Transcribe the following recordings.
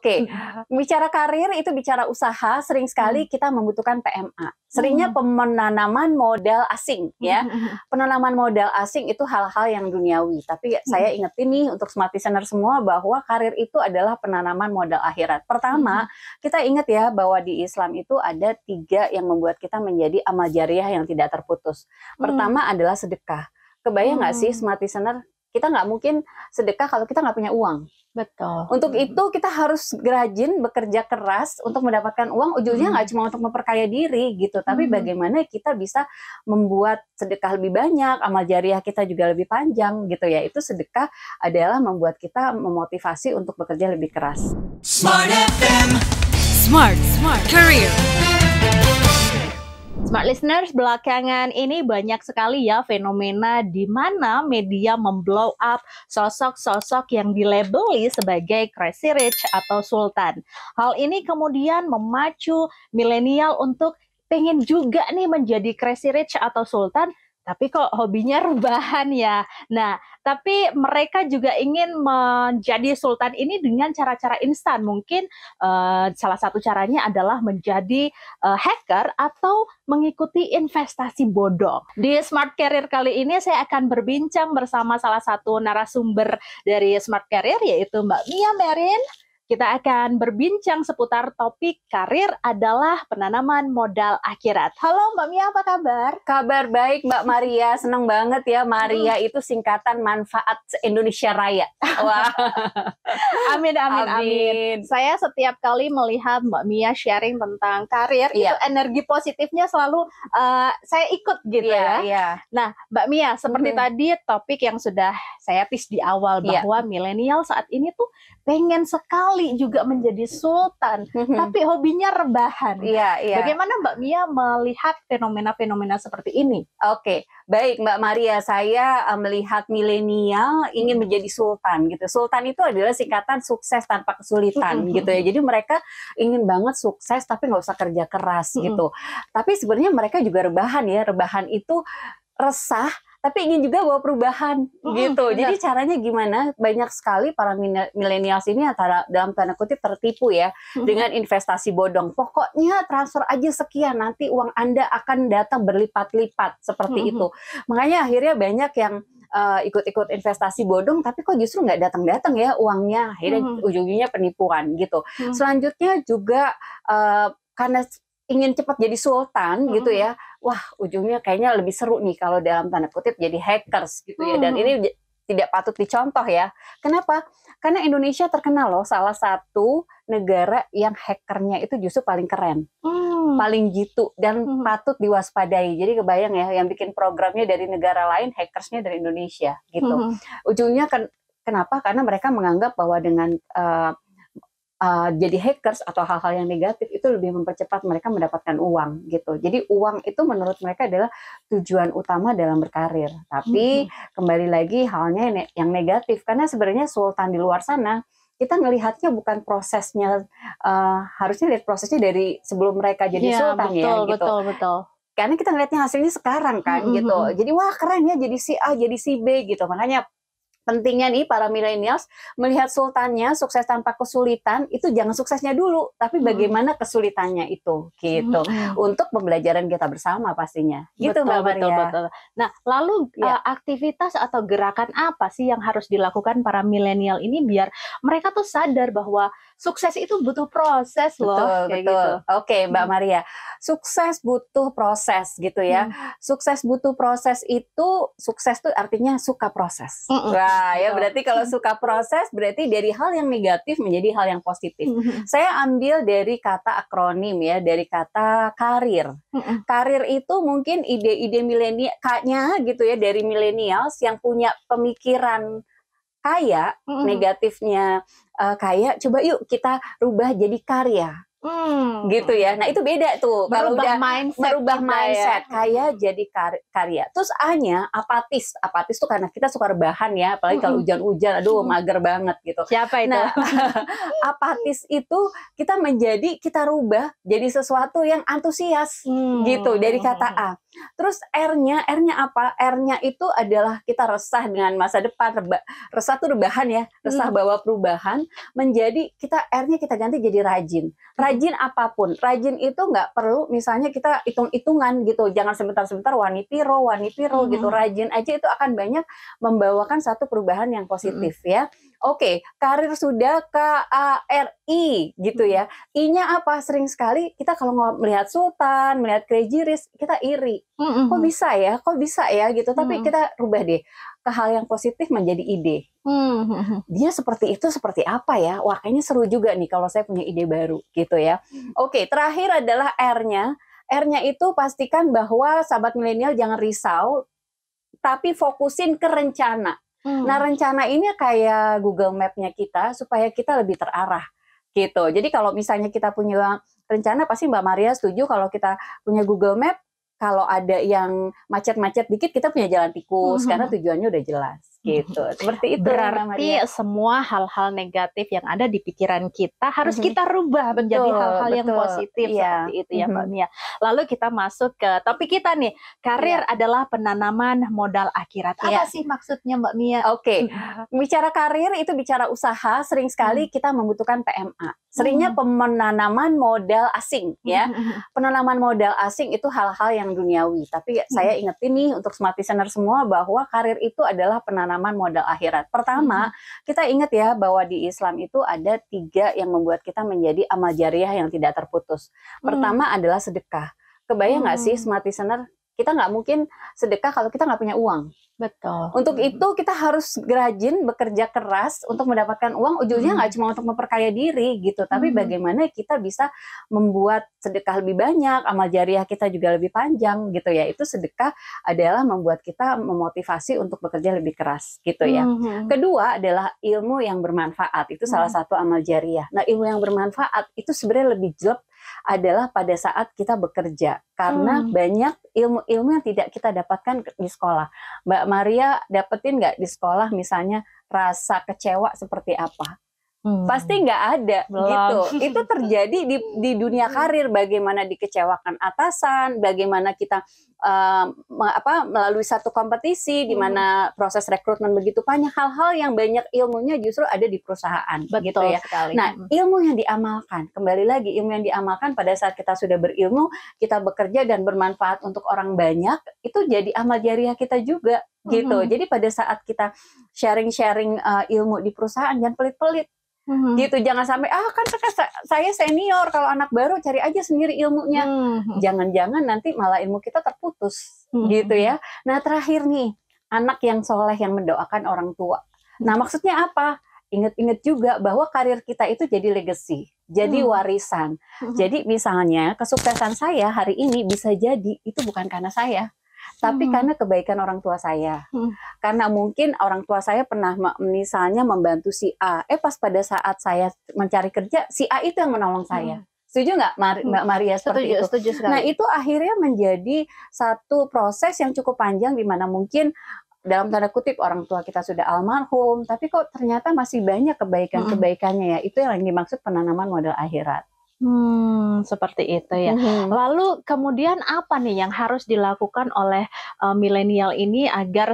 Oke, okay. Mm-hmm. bicara karir itu bicara usaha, sering sekali mm-hmm. kita membutuhkan PMA. Seringnya mm-hmm. penanaman modal asing ya. Penanaman modal asing itu hal-hal yang duniawi, tapi saya ingat ini untuk smart listener semua bahwa karir itu adalah penanaman modal akhirat. Pertama, kita ingat ya bahwa di Islam itu ada tiga yang membuat kita menjadi amal jariah yang tidak terputus. Pertama adalah sedekah. Kebayang nggak sih smart listener kita nggak mungkin sedekah kalau kita nggak punya uang. Betul. Untuk hmm. itu kita harus rajin bekerja keras untuk mendapatkan uang. Ujungnya hmm. nggak hmm. cuma untuk memperkaya diri gitu, tapi hmm. bagaimana kita bisa membuat sedekah lebih banyak, amal jariah kita juga lebih panjang gitu ya. Itu sedekah adalah membuat kita memotivasi untuk bekerja lebih keras. Smart FM, Smart Smart Career. Smart listeners, belakangan ini banyak sekali ya fenomena di mana media memblow up sosok-sosok yang dilabeli sebagai crazy rich atau sultan. Hal ini kemudian memacu milenial untuk pengen juga nih menjadi crazy rich atau sultan tapi kok hobinya rebahan ya. Nah, tapi mereka juga ingin menjadi sultan ini dengan cara-cara instan. Mungkin uh, salah satu caranya adalah menjadi uh, hacker atau mengikuti investasi bodong. Di Smart Career kali ini saya akan berbincang bersama salah satu narasumber dari Smart Career yaitu Mbak Mia Merin. Kita akan berbincang seputar topik karir adalah penanaman modal akhirat. Halo Mbak Mia, apa kabar? Kabar baik Mbak Maria, senang banget ya Maria hmm. itu singkatan manfaat Indonesia Raya. Wah. amin, amin, amin, amin. Saya setiap kali melihat Mbak Mia sharing tentang karir, yeah. itu energi positifnya selalu uh, saya ikut gitu yeah, ya. Yeah. Nah, Mbak Mia, seperti hmm. tadi topik yang sudah saya tis di awal iya. bahwa yeah. milenial saat ini tuh pengen sekali Ali juga menjadi sultan, mm-hmm. tapi hobinya rebahan. Iya, iya. Bagaimana Mbak Mia melihat fenomena-fenomena seperti ini? Oke, baik Mbak Maria, saya eh, melihat milenial ingin mm-hmm. menjadi sultan gitu. Sultan itu adalah singkatan sukses tanpa kesulitan mm-hmm. gitu ya. Jadi mereka ingin banget sukses tapi nggak usah kerja keras mm-hmm. gitu. Tapi sebenarnya mereka juga rebahan ya. Rebahan itu resah tapi ingin juga bawa perubahan hmm, gitu. Benar. Jadi caranya gimana? Banyak sekali para milenial ini antara dalam tanda kutip tertipu ya dengan investasi bodong. Pokoknya transfer aja sekian nanti uang Anda akan datang berlipat-lipat seperti hmm. itu. Makanya akhirnya banyak yang eh, ikut-ikut uh, investasi bodong tapi kok justru nggak datang-datang ya uangnya akhirnya hmm. ujungnya penipuan gitu hmm. selanjutnya juga uh, karena ingin cepat jadi sultan gitu hmm. gitu ya, wah ujungnya kayaknya lebih seru nih kalau dalam tanda kutip jadi hackers gitu ya. Dan hmm. ini tidak patut dicontoh ya. Kenapa? Karena Indonesia terkenal loh salah satu negara yang hackernya itu justru paling keren, hmm. paling jitu dan hmm. patut diwaspadai. Jadi kebayang ya yang bikin programnya dari negara lain, hackersnya dari Indonesia gitu. Hmm. Ujungnya kan kenapa? Karena mereka menganggap bahwa dengan uh, uh, jadi hackers atau hal-hal yang negatif itu lebih mempercepat mereka mendapatkan uang gitu. Jadi uang itu menurut mereka adalah tujuan utama dalam berkarir. Tapi hmm. kembali lagi halnya yang negatif karena sebenarnya sultan di luar sana kita melihatnya bukan prosesnya uh, harusnya lihat prosesnya dari sebelum mereka jadi iya, ya, sultan betul, ya gitu. Betul betul karena kita ngelihatnya hasilnya sekarang kan mm -hmm. gitu. Jadi wah keren ya jadi si A jadi si B gitu. Makanya pentingnya nih para milenials melihat sultannya sukses tanpa kesulitan itu jangan suksesnya dulu tapi bagaimana kesulitannya itu gitu hmm. untuk pembelajaran kita bersama pastinya gitu betul, Mbak Maria. Betul, betul. Nah lalu ya. Eh, aktivitas atau gerakan apa sih yang harus dilakukan para milenial ini biar mereka tuh sadar bahwa sukses itu butuh proses loh betul, betul. gitu. Oke Mbak hmm. Maria sukses butuh proses gitu ya. Hmm. Sukses butuh proses itu sukses tuh artinya suka proses. Hmm. Nah, ya berarti kalau suka proses berarti dari hal yang negatif menjadi hal yang positif. Mm-hmm. Saya ambil dari kata akronim ya, dari kata karir. Karir itu mungkin ide-ide milenial kaknya gitu ya dari milenials yang punya pemikiran kaya, negatifnya uh, kaya, coba yuk kita rubah jadi karya. Hmm. gitu ya. Nah itu beda tuh merubah kalau udah mindset merubah ya. mindset ya. jadi kar karya. Terus a apatis, apatis tuh karena kita suka rebahan ya, apalagi kalau hmm. hujan-hujan, aduh hmm. mager banget gitu. Siapa itu? Nah apatis itu kita menjadi kita rubah jadi sesuatu yang antusias hmm. gitu dari kata A. Terus R-nya, R-nya apa? R-nya itu adalah kita resah dengan masa depan, reba, resah itu rebahan ya, resah hmm. bawa perubahan menjadi kita R-nya kita ganti jadi rajin. Hmm. Rajin hmm. apapun, rajin itu nggak perlu misalnya kita hitung-hitungan gitu, jangan sebentar-sebentar wanitiro, wanitiro gitu, hmm. gitu, rajin aja itu akan banyak membawakan satu perubahan yang positif hmm. ya oke okay, karir sudah K A R I gitu ya hmm. I-nya apa sering sekali kita kalau melihat Sultan melihat Crazy Rich kita iri hmm, kok hmm. bisa ya kok bisa ya gitu tapi kita rubah deh ke hal yang positif menjadi ide dia seperti itu seperti apa ya wah kayaknya seru juga nih kalau saya punya ide baru gitu ya oke okay, terakhir adalah R-nya R-nya itu pastikan bahwa sahabat milenial jangan risau, tapi fokusin ke rencana. Hmm. Nah rencana ini kayak Google Map-nya kita supaya kita lebih terarah gitu. Jadi kalau misalnya kita punya rencana pasti Mbak Maria setuju kalau kita punya Google Map kalau ada yang macet-macet dikit kita punya jalan tikus hmm. karena tujuannya udah jelas gitu. Seperti itu. Berarti ya, semua hal-hal negatif yang ada di pikiran kita harus mm -hmm. kita rubah menjadi hal-hal yang positif yeah. seperti itu ya mm -hmm. Mbak mm-hmm. Mia. Lalu kita masuk ke topik kita nih, iya. karir yeah. adalah penanaman modal akhirat. Iya. Apa yeah. sih maksudnya Mbak Mia? Oke. Okay. Mm. Bicara karir itu bicara usaha, sering sekali mm. kita membutuhkan PMA. Seringnya mm. penanaman modal asing ya. Mm-hmm. Penanaman modal asing itu hal-hal yang duniawi, tapi mm. saya ingetin nih untuk smart listener semua bahwa karir itu adalah penanaman penanaman modal akhirat. Pertama, hmm. kita ingat ya bahwa di Islam itu ada tiga yang membuat kita menjadi amal jariah yang tidak terputus. Mm. Pertama hmm. adalah sedekah. Kebayang nggak hmm. sih mm. smart listener kita nggak mungkin sedekah kalau kita nggak punya uang. Betul. Untuk hmm. itu kita harus rajin bekerja keras untuk mendapatkan uang. Ujungnya hmm. nggak hmm. cuma untuk memperkaya diri gitu, tapi hmm. bagaimana kita bisa membuat sedekah lebih banyak, amal jariah kita juga lebih panjang gitu ya. Itu sedekah adalah membuat kita memotivasi untuk bekerja lebih keras gitu ya. Hmm. hmm. Kedua adalah ilmu yang bermanfaat. Itu salah satu amal jariah. Nah, ilmu yang bermanfaat itu sebenarnya lebih jelek adalah pada saat kita bekerja karena hmm. banyak ilmu-ilmu yang tidak kita dapatkan di sekolah. Mbak Maria dapetin nggak di sekolah misalnya rasa kecewa seperti apa? Hmm. Pasti nggak ada Belum. gitu. Itu terjadi di di dunia karir bagaimana dikecewakan atasan, bagaimana kita uh, apa melalui satu kompetisi hmm. di mana proses rekrutmen begitu banyak hal-hal yang banyak ilmunya justru ada di perusahaan gitu Betul gitu ya. Sekali. Nah, hmm. ilmu yang diamalkan, kembali lagi ilmu yang diamalkan pada saat kita sudah berilmu, kita bekerja dan bermanfaat untuk orang banyak, itu jadi amal jariah kita juga gitu. -hmm. Jadi pada saat kita sharing-sharing uh, ilmu di perusahaan jangan pelit-pelit Hmm. Gitu jangan sampai ah kan saya senior kalau anak baru cari aja sendiri ilmunya. Hmm. Jangan-jangan hmm. nanti malah ilmu kita terputus hmm. gitu ya. Nah, terakhir nih, anak yang soleh yang mendoakan orang tua. Nah, maksudnya apa? Ingat-ingat juga bahwa karir kita itu jadi legacy, jadi hmm. warisan. Hmm. Jadi misalnya kesuksesan saya hari ini bisa jadi itu bukan karena saya, tapi hmm. karena kebaikan orang tua saya. Hmm. Karena mungkin orang tua saya pernah misalnya membantu si A. Eh pas pada saat saya mencari kerja, si A itu yang menolong saya. Hmm. Setuju nggak Mar hmm. Mbak Maria seperti setuju, itu? Setuju sekali. Nah itu akhirnya menjadi satu proses yang cukup panjang di mana mungkin dalam tanda kutip orang tua kita sudah almarhum, tapi kok ternyata masih banyak kebaikan-kebaikannya ya. Hmm. Itu yang dimaksud penanaman modal akhirat. Hmm, seperti itu ya. Mm-hmm. Lalu kemudian apa nih yang harus dilakukan oleh uh, milenial ini agar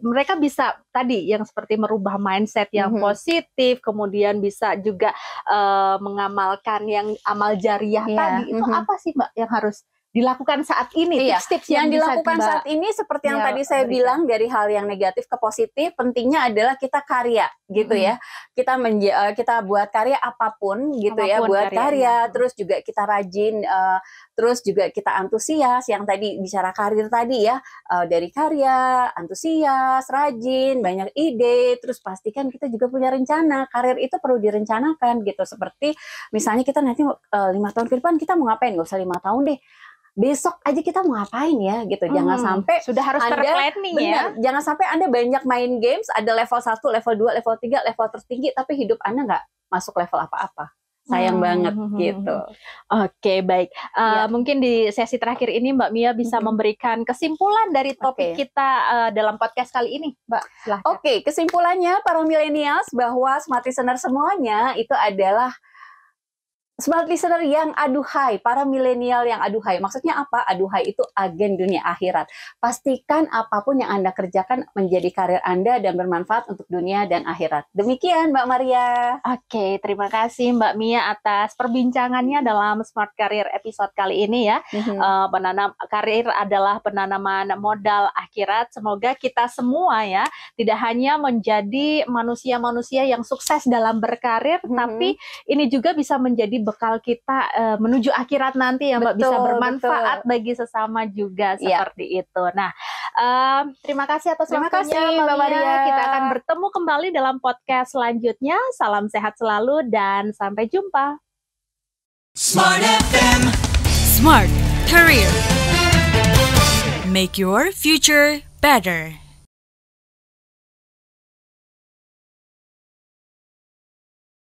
mereka bisa tadi yang seperti merubah mindset yang mm-hmm. positif, kemudian bisa juga uh, mengamalkan yang amal jariah yeah. tadi. Itu mm-hmm. apa sih Mbak yang harus dilakukan saat ini iya. tips-tips yang, yang dilakukan tiba, saat ini seperti yang ya, tadi saya berikan. bilang dari hal yang negatif ke positif pentingnya adalah kita karya gitu hmm. ya mm-hmm. kita menja eh, kita buat karya apapun gitu ya, apapun ya buat karya, karya terus juga kita rajin uh, terus juga kita antusias yang tadi bicara karir tadi ya uh, dari karya antusias rajin banyak ide terus pastikan kita juga punya rencana karir itu perlu direncanakan gitu seperti misalnya kita nanti lima uh, tahun ke depan kita mau ngapain gak usah lima tahun deh besok aja kita mau ngapain ya gitu. Jangan hmm, sampai sudah harus terplanning ya. Jangan sampai Anda banyak main games, ada level 1, level 2, level 3, level tertinggi tapi hidup Anda nggak masuk level apa-apa. Sayang hmm. banget hmm, hmm, gitu. Oke, okay, baik. Uh, ya. mungkin di sesi terakhir ini Mbak Mia bisa hmm. memberikan kesimpulan dari topik okay. kita uh, dalam podcast kali ini, Mbak. Oke, okay, kesimpulannya para milenials bahwa smart listener semuanya itu adalah Smart listener yang aduhai, para milenial yang aduhai. Maksudnya apa? Aduhai itu agen dunia akhirat. Pastikan apapun yang Anda kerjakan menjadi karir Anda dan bermanfaat untuk dunia dan akhirat. Demikian Mbak Maria. Oke, terima kasih Mbak Mia atas perbincangannya dalam Smart Career episode kali ini ya. Mm-hmm. penanam karir adalah penanaman modal akhirat. Semoga kita semua ya tidak hanya menjadi manusia-manusia yang sukses dalam berkarir, mm-hmm. tapi ini juga bisa menjadi bekal kita uh, menuju akhirat nanti ya Mbak betul, bisa bermanfaat betul. bagi sesama juga iya. seperti ya. itu. Nah, um, terima kasih atas terima waktunya kasih, Mbak Maria. Maria. Kita akan bertemu kembali dalam podcast selanjutnya. Salam sehat selalu dan sampai jumpa. Smart FM. Smart Career. Make your future better.